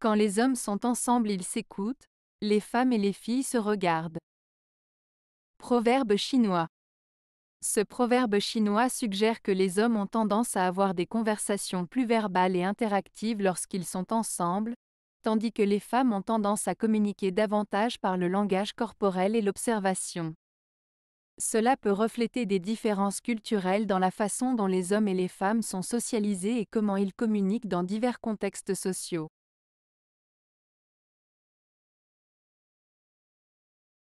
Quand les hommes sont ensemble ils s'écoutent, les femmes et les filles se regardent. Proverbe chinois. Ce proverbe chinois suggère que les hommes ont tendance à avoir des conversations plus verbales et interactives lorsqu'ils sont ensemble, tandis que les femmes ont tendance à communiquer davantage par le langage corporel et l'observation. Cela peut refléter des différences culturelles dans la façon dont les hommes et les femmes sont socialisés et comment ils communiquent dans divers contextes sociaux.